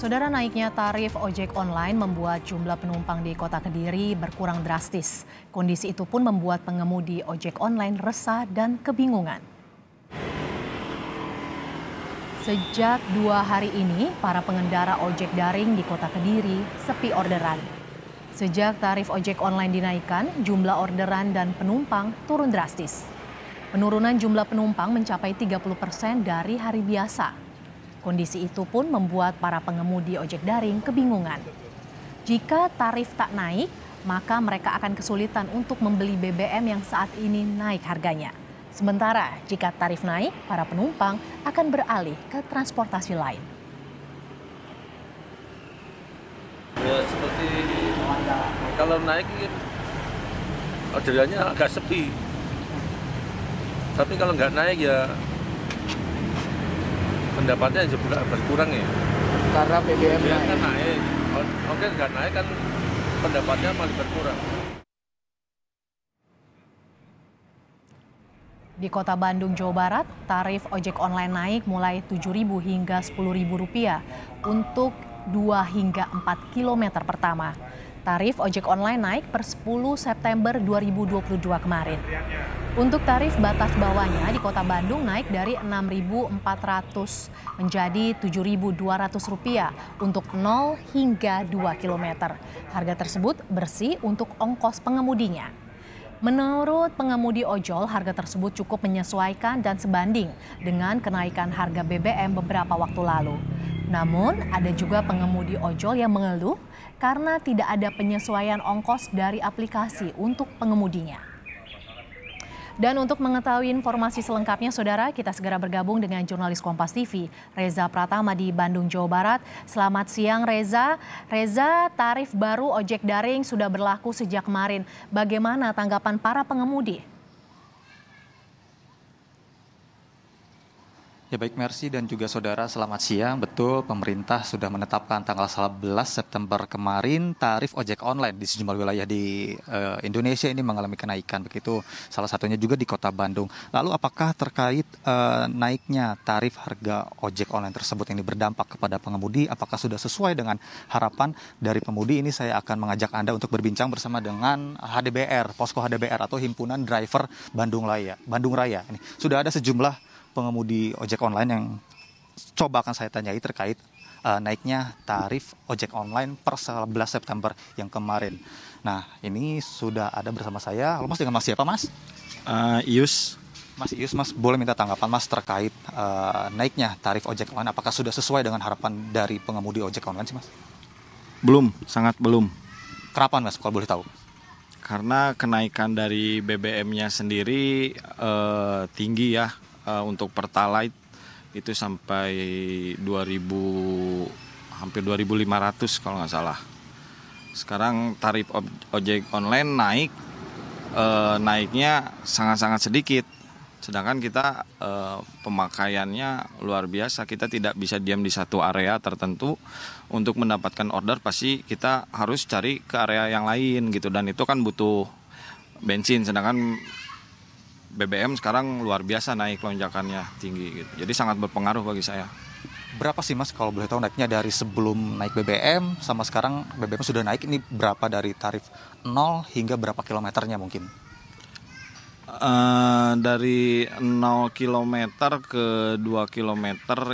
Saudara naiknya tarif ojek online membuat jumlah penumpang di kota Kediri berkurang drastis. Kondisi itu pun membuat pengemudi ojek online resah dan kebingungan. Sejak dua hari ini, para pengendara ojek daring di kota Kediri sepi orderan. Sejak tarif ojek online dinaikkan, jumlah orderan dan penumpang turun drastis. Penurunan jumlah penumpang mencapai 30 persen dari hari biasa. Kondisi itu pun membuat para pengemudi ojek daring kebingungan. Jika tarif tak naik, maka mereka akan kesulitan untuk membeli BBM yang saat ini naik harganya. Sementara jika tarif naik, para penumpang akan beralih ke transportasi lain. Ya seperti kalau naik orderannya agak sepi. Tapi kalau nggak naik ya pendapatnya juga berkurang ya karena BBM iya, naik. kan naik oh, oke nggak naik kan pendapatnya malah berkurang Di kota Bandung, Jawa Barat, tarif ojek online naik mulai Rp7.000 hingga Rp10.000 untuk 2 hingga 4 km pertama. Tarif ojek online naik per 10 September 2022 kemarin. Untuk tarif batas bawahnya di Kota Bandung naik dari Rp6.400 menjadi Rp7.200 untuk 0 hingga 2 km. Harga tersebut bersih untuk ongkos pengemudinya. Menurut pengemudi ojol, harga tersebut cukup menyesuaikan dan sebanding dengan kenaikan harga BBM beberapa waktu lalu. Namun, ada juga pengemudi ojol yang mengeluh karena tidak ada penyesuaian ongkos dari aplikasi untuk pengemudinya. Dan untuk mengetahui informasi selengkapnya, Saudara, kita segera bergabung dengan jurnalis Kompas TV, Reza Pratama di Bandung, Jawa Barat. Selamat siang, Reza. Reza, tarif baru ojek daring sudah berlaku sejak kemarin. Bagaimana tanggapan para pengemudi? Ya baik Mercy dan juga saudara selamat siang. Betul pemerintah sudah menetapkan tanggal 11 September kemarin tarif ojek online di sejumlah wilayah di uh, Indonesia ini mengalami kenaikan begitu. Salah satunya juga di Kota Bandung. Lalu apakah terkait uh, naiknya tarif harga ojek online tersebut ini berdampak kepada pengemudi? Apakah sudah sesuai dengan harapan dari pemudi? Ini saya akan mengajak Anda untuk berbincang bersama dengan HDBR, Posko HDBR atau Himpunan Driver Bandung Raya. Bandung Raya ini sudah ada sejumlah pengemudi ojek online yang coba akan saya tanyai terkait uh, naiknya tarif ojek online per 11 September yang kemarin. Nah, ini sudah ada bersama saya. Halo Mas dengan Mas siapa, Mas? Uh, Ius. Mas Ius, Mas boleh minta tanggapan Mas terkait uh, naiknya tarif ojek online apakah sudah sesuai dengan harapan dari pengemudi ojek online sih, Mas? Belum, sangat belum. Kenapa, Mas? Kalau boleh tahu. Karena kenaikan dari BBM-nya sendiri uh, tinggi ya uh, untuk pertalite itu sampai 2000 hampir 2500 kalau nggak salah. Sekarang tarif ojek online naik uh, naiknya sangat-sangat sedikit. Sedangkan kita uh, pemakaiannya luar biasa, kita tidak bisa diam di satu area tertentu untuk mendapatkan order pasti kita harus cari ke area yang lain gitu dan itu kan butuh bensin sedangkan BBM sekarang luar biasa naik lonjakannya tinggi gitu. Jadi sangat berpengaruh bagi saya. Berapa sih Mas kalau boleh tahu naiknya dari sebelum naik BBM sama sekarang BBM sudah naik ini berapa dari tarif 0 hingga berapa kilometernya mungkin? Uh, dari 0 km ke 2 km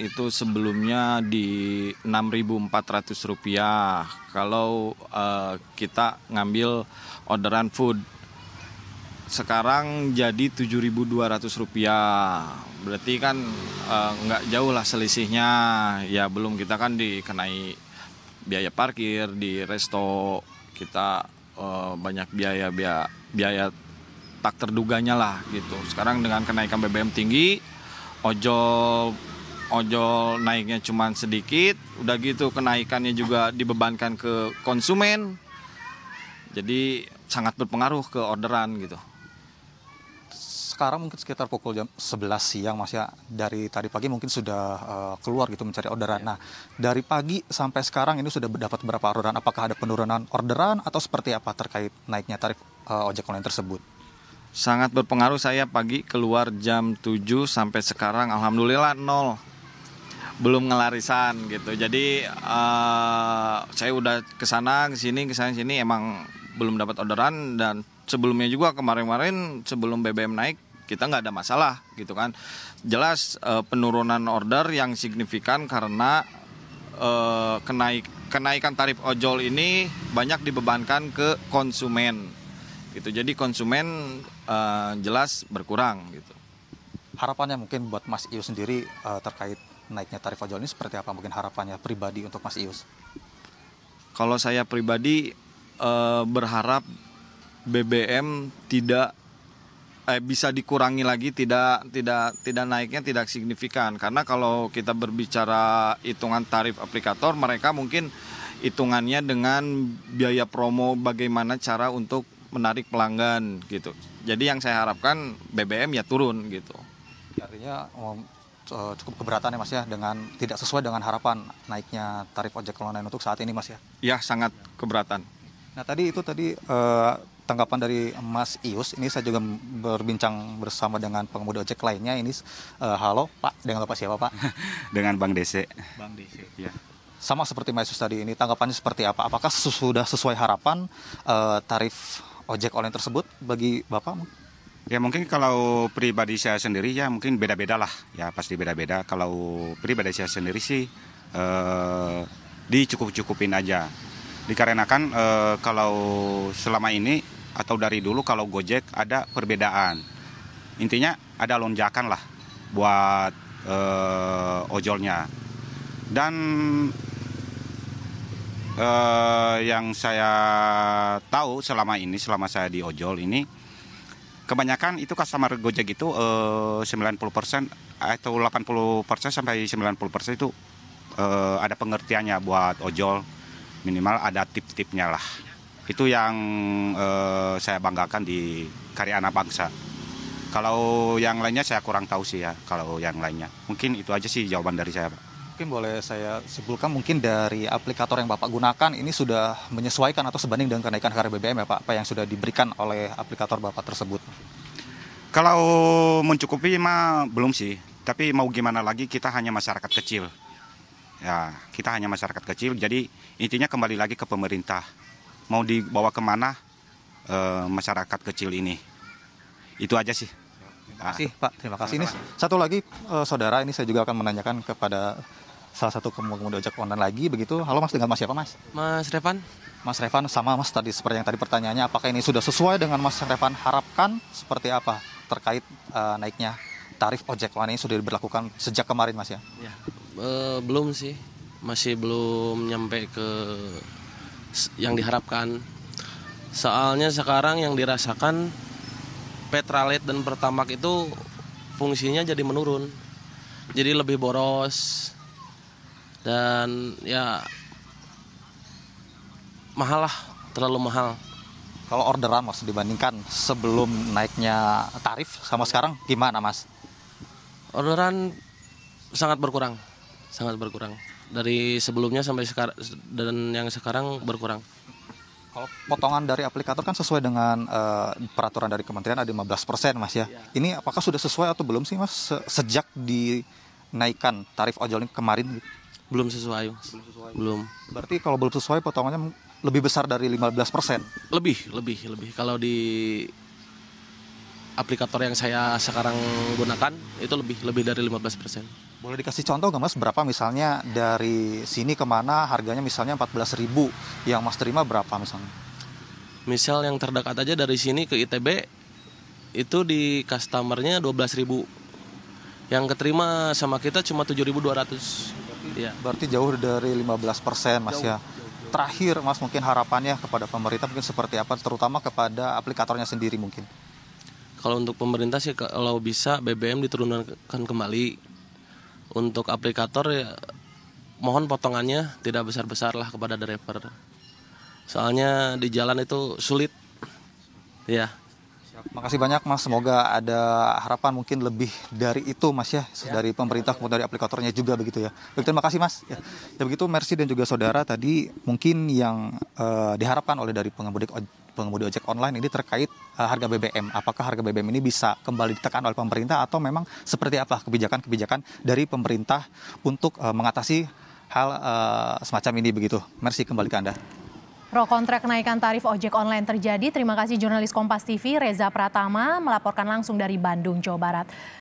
itu sebelumnya di Rp6.400 kalau uh, kita ngambil orderan food sekarang jadi Rp7.200 berarti kan nggak eh, nggak jauh lah selisihnya ya belum kita kan dikenai biaya parkir di resto kita e, banyak biaya biaya biaya tak terduganya lah gitu sekarang dengan kenaikan BBM tinggi ojol ojol naiknya cuma sedikit udah gitu kenaikannya juga dibebankan ke konsumen jadi sangat berpengaruh ke orderan gitu sekarang mungkin sekitar pukul jam 11 siang Mas ya. Dari tadi pagi mungkin sudah uh, keluar gitu mencari orderan. Ya. Nah, dari pagi sampai sekarang ini sudah dapat berapa orderan? Apakah ada penurunan orderan atau seperti apa terkait naiknya tarif uh, ojek online tersebut? Sangat berpengaruh saya pagi keluar jam 7 sampai sekarang alhamdulillah nol belum ngelarisan gitu. Jadi uh, saya udah ke sana ke sini ke sana sini emang belum dapat orderan dan sebelumnya juga kemarin-kemarin sebelum BBM naik kita nggak ada masalah gitu kan. Jelas uh, penurunan order yang signifikan karena uh, kenaik kenaikan tarif ojol ini banyak dibebankan ke konsumen gitu. Jadi konsumen uh, jelas berkurang gitu. Harapannya mungkin buat Mas Ius sendiri uh, terkait naiknya tarif ojol ini seperti apa mungkin harapannya pribadi untuk Mas Ius? Kalau saya pribadi uh, berharap BBM tidak eh, bisa dikurangi lagi tidak tidak tidak naiknya tidak signifikan karena kalau kita berbicara hitungan tarif aplikator mereka mungkin hitungannya dengan biaya promo bagaimana cara untuk menarik pelanggan gitu. Jadi yang saya harapkan BBM ya turun gitu. Artinya um, cukup keberatan ya Mas ya dengan tidak sesuai dengan harapan naiknya tarif ojek online untuk saat ini Mas ya. Ya sangat keberatan. Nah tadi itu tadi uh, tanggapan dari Mas Ius, ini saya juga berbincang bersama dengan pengemudi ojek lainnya. Ini uh, halo Pak, dengan Bapak siapa Pak? dengan Bang Dese. Bang Dese. Ya. Sama seperti Mas Ius tadi ini, tanggapannya seperti apa? Apakah sudah sesuai harapan uh, tarif ojek online tersebut bagi Bapak? Ya mungkin kalau pribadi saya sendiri ya mungkin beda-beda lah ya pasti beda-beda. Kalau pribadi saya sendiri sih eh, dicukup-cukupin aja dikarenakan e, kalau selama ini atau dari dulu kalau Gojek ada perbedaan. Intinya ada lonjakan lah buat e, ojolnya. Dan e, yang saya tahu selama ini selama saya di ojol ini kebanyakan itu customer Gojek itu e, 90% atau 80% sampai 90% itu e, ada pengertiannya buat ojol minimal ada tip-tipnya lah. Itu yang eh, saya banggakan di karya anak bangsa. Kalau yang lainnya saya kurang tahu sih ya, kalau yang lainnya. Mungkin itu aja sih jawaban dari saya, Pak. Mungkin boleh saya sebutkan mungkin dari aplikator yang Bapak gunakan ini sudah menyesuaikan atau sebanding dengan kenaikan harga BBM ya Pak, apa yang sudah diberikan oleh aplikator Bapak tersebut? Kalau mencukupi mah belum sih, tapi mau gimana lagi kita hanya masyarakat kecil. Ya, kita hanya masyarakat kecil, jadi intinya kembali lagi ke pemerintah. Mau dibawa kemana e, masyarakat kecil ini? Itu aja sih. Terima kasih ah. Pak, terima kasih. Ini satu lagi eh, saudara, ini saya juga akan menanyakan kepada salah satu pengemudi ojek online lagi begitu. Halo Mas, dengan Mas siapa Mas? Mas Revan. Mas Revan sama Mas tadi seperti yang tadi pertanyaannya apakah ini sudah sesuai dengan Mas Revan harapkan seperti apa terkait uh, naiknya tarif ojek online ini sudah diberlakukan sejak kemarin Mas ya? ya uh, belum sih masih belum nyampe ke yang diharapkan soalnya sekarang yang dirasakan petralite dan pertamak itu fungsinya jadi menurun jadi lebih boros dan ya mahal lah terlalu mahal kalau orderan mas dibandingkan sebelum naiknya tarif sama sekarang gimana mas orderan sangat berkurang sangat berkurang dari sebelumnya sampai sekarang dan yang sekarang berkurang kalau potongan dari aplikator kan sesuai dengan uh, peraturan dari kementerian ada 15% persen Mas ya. ya. Ini apakah sudah sesuai atau belum sih Mas Se sejak dinaikkan tarif ojol ini kemarin gitu? Belum sesuai. Mas. Belum sesuai. Belum. Berarti kalau belum sesuai potongannya lebih besar dari 15%. persen? Lebih, lebih, lebih. Kalau di aplikator yang saya sekarang gunakan itu lebih lebih dari 15 persen. Boleh dikasih contoh nggak mas berapa misalnya dari sini kemana harganya misalnya 14 ribu yang mas terima berapa misalnya? Misal yang terdekat aja dari sini ke ITB itu di customernya 12 ribu yang keterima sama kita cuma 7.200 ya. Berarti jauh dari 15 persen mas jauh, ya. Terakhir mas mungkin harapannya kepada pemerintah mungkin seperti apa terutama kepada aplikatornya sendiri mungkin kalau untuk pemerintah sih kalau bisa BBM diturunkan kembali untuk aplikator ya mohon potongannya tidak besar-besar lah kepada driver soalnya di jalan itu sulit ya Makasih banyak Mas, semoga ada harapan mungkin lebih dari itu Mas ya. ya, dari pemerintah kemudian dari aplikatornya juga begitu ya. Baik, terima kasih Mas. Ya, ya begitu Mercy dan juga saudara tadi mungkin yang uh, diharapkan oleh dari pengemudi pengemudi ojek online ini terkait uh, harga BBM. Apakah harga BBM ini bisa kembali ditekan oleh pemerintah atau memang seperti apa kebijakan-kebijakan dari pemerintah untuk uh, mengatasi hal uh, semacam ini begitu. Mersi kembali ke Anda. Pro kontrak kenaikan tarif ojek online terjadi. Terima kasih jurnalis Kompas TV Reza Pratama melaporkan langsung dari Bandung, Jawa Barat.